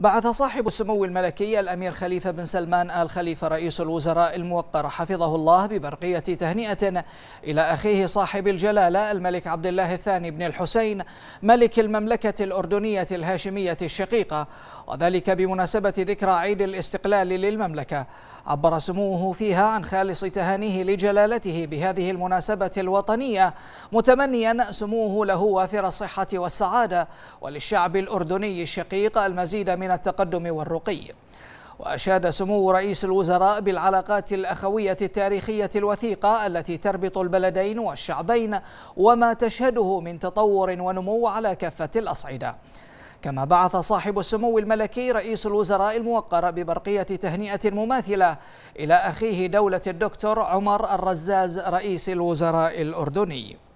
بعث صاحب السمو الملكي الأمير خليفة بن سلمان آل خليفة رئيس الوزراء الموقر حفظه الله ببرقية تهنئة إلى أخيه صاحب الجلالة الملك عبد الله الثاني بن الحسين ملك المملكة الأردنية الهاشمية الشقيقة وذلك بمناسبة ذكرى عيد الاستقلال للمملكة عبر سموه فيها عن خالص تهانيه لجلالته بهذه المناسبة الوطنية متمنيا سموه له وافر الصحة والسعادة وللشعب الأردني الشقيق المزيد من من التقدم والرقي وأشاد سمو رئيس الوزراء بالعلاقات الأخوية التاريخية الوثيقة التي تربط البلدين والشعبين وما تشهده من تطور ونمو على كافة الأصعدة كما بعث صاحب السمو الملكي رئيس الوزراء الموقر ببرقية تهنئة مماثلة إلى أخيه دولة الدكتور عمر الرزاز رئيس الوزراء الأردني